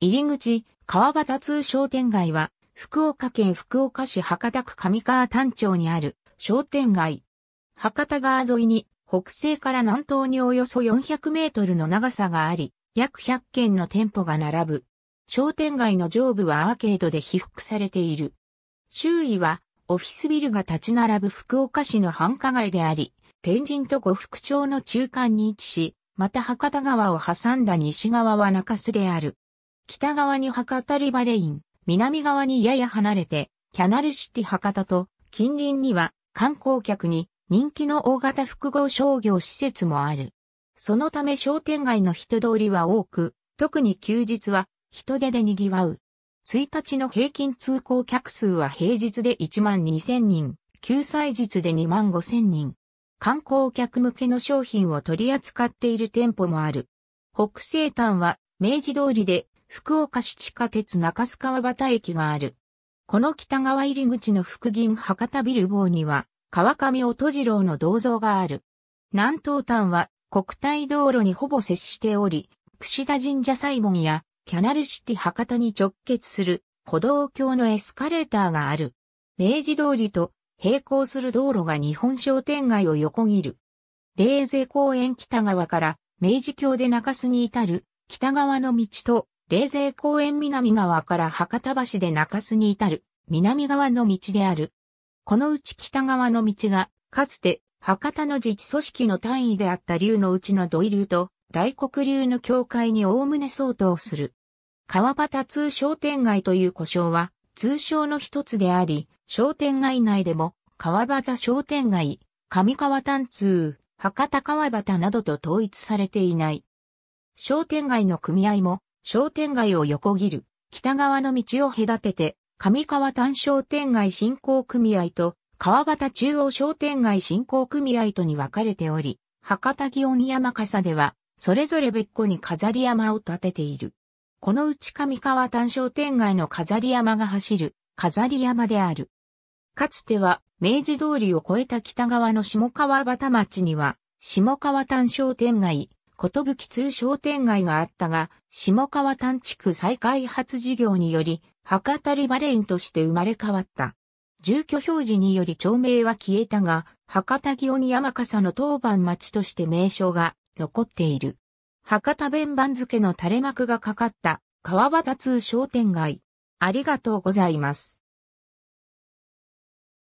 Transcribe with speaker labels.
Speaker 1: 入り口、川端通商店街は、福岡県福岡市博多区上川丹町にある商店街。博多川沿いに北西から南東におよそ400メートルの長さがあり、約100軒の店舗が並ぶ。商店街の上部はアーケードで被覆されている。周囲はオフィスビルが立ち並ぶ福岡市の繁華街であり、天神と呉服町の中間に位置し、また博多川を挟んだ西側は中洲である。北側に博多リバレイン、南側にやや離れて、キャナルシティ博多と近隣には観光客に人気の大型複合商業施設もある。そのため商店街の人通りは多く、特に休日は人手で賑わう。1日の平均通行客数は平日で1万2000人、休載日で2万5000人。観光客向けの商品を取り扱っている店舗もある。北西端は明治通りで福岡市地下鉄中須川端駅がある。この北側入り口の福銀博多ビル棒には、川上音次郎の銅像がある。南東端は国体道路にほぼ接しており、串田神社サイモンやキャナルシティ博多に直結する歩道橋のエスカレーターがある。明治通りと並行する道路が日本商店街を横切る。冷泉公園北側から明治橋で中洲に至る北側の道と冷泉公園南側から博多橋で中洲に至る南側の道である。このうち北側の道が、かつて博多の自治組織の単位であった流のうちの土井流と大黒流の境界におおむね相当する。川端通商店街という呼称は通称の一つであり、商店街内でも川端商店街、上川単通、博多川端などと統一されていない。商店街の組合も商店街を横切る北側の道を隔てて、上川丹商店街振興組合と川端中央商店街振興組合とに分かれており、博多祇園山笠では、それぞれ別個に飾り山を建てている。このうち上川丹商店街の飾り山が走る飾り山である。かつては明治通りを越えた北側の下川端町には、下川丹商店街、ことぶき通商店街があったが、下川炭地区再開発事業により、博多リバレインとして生まれ変わった。住居表示により町名は消えたが、博多祇園山笠の当番町として名称が残っている。博多弁番付の垂れ幕がかかった川端通商店街。ありがとうございます。